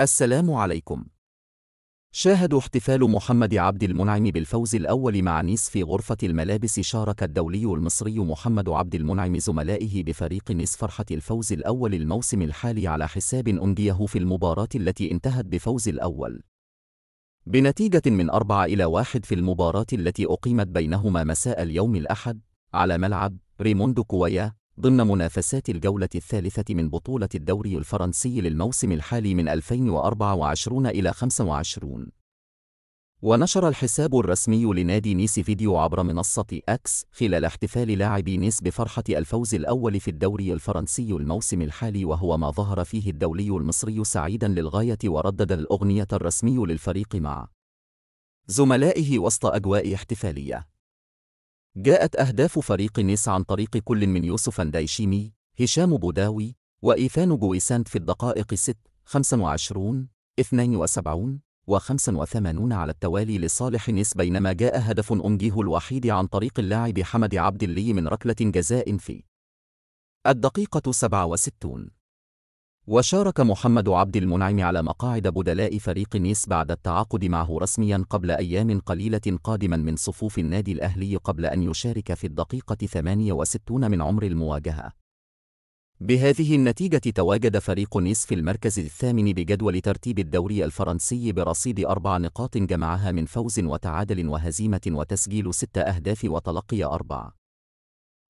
السلام عليكم. شاهدوا احتفال محمد عبد المنعم بالفوز الأول مع نيس في غرفة الملابس شارك الدولي المصري محمد عبد المنعم زملائه بفريق نيس فرحة الفوز الأول الموسم الحالي على حساب أنديه في المباراة التي انتهت بفوز الأول بنتيجة من أربعة إلى واحد في المباراة التي أقيمت بينهما مساء اليوم الأحد على ملعب ريموندو كويا ضمن منافسات الجولة الثالثة من بطولة الدوري الفرنسي للموسم الحالي من 2024 إلى 25 ونشر الحساب الرسمي لنادي نيس فيديو عبر منصة أكس خلال احتفال لاعبي نيس بفرحة الفوز الأول في الدوري الفرنسي الموسم الحالي وهو ما ظهر فيه الدولي المصري سعيدا للغاية وردد الأغنية الرسمي للفريق مع زملائه وسط أجواء احتفالية جاءت أهداف فريق نيس عن طريق كل من يوسف اندايشيمي، هشام بوداوي، وإيفان جويسانت في الدقائق 6 25 72 و 85 على التوالي لصالح نيس بينما جاء هدف أنجيه الوحيد عن طريق اللاعب حمد عبد اللي من ركلة جزاء في الدقيقة 67 وشارك محمد عبد المنعم على مقاعد بدلاء فريق نيس بعد التعاقد معه رسميا قبل أيام قليلة قادما من صفوف النادي الأهلي قبل أن يشارك في الدقيقة 68 من عمر المواجهة بهذه النتيجة تواجد فريق نيس في المركز الثامن بجدول ترتيب الدوري الفرنسي برصيد أربع نقاط جمعها من فوز وتعادل وهزيمة وتسجيل ست أهداف وتلقي أربع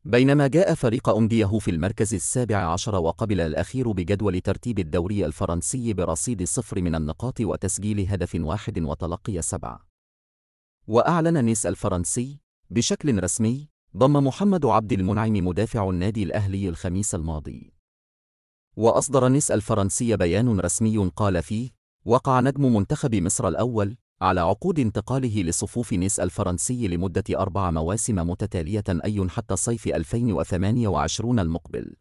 بينما جاء فريق أنديه في المركز السابع عشر وقبل الأخير بجدول ترتيب الدوري الفرنسي برصيد صفر من النقاط وتسجيل هدف واحد وتلقي سبعة وأعلن نيس الفرنسي بشكل رسمي ضم محمد عبد المنعم مدافع النادي الأهلي الخميس الماضي وأصدر نيس الفرنسي بيان رسمي قال فيه وقع نجم منتخب مصر الأول على عقود انتقاله لصفوف نيس الفرنسي لمدة أربع مواسم متتالية أي حتى صيف 2028 المقبل.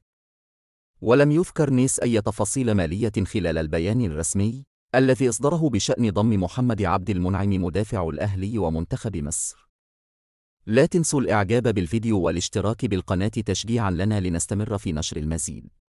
ولم يذكر نيس أي تفاصيل مالية خلال البيان الرسمي الذي أصدره بشأن ضم محمد عبد المنعم مدافع الأهلي ومنتخب مصر. لا تنسوا الإعجاب بالفيديو والاشتراك بالقناة تشجيعا لنا لنستمر في نشر المزيد.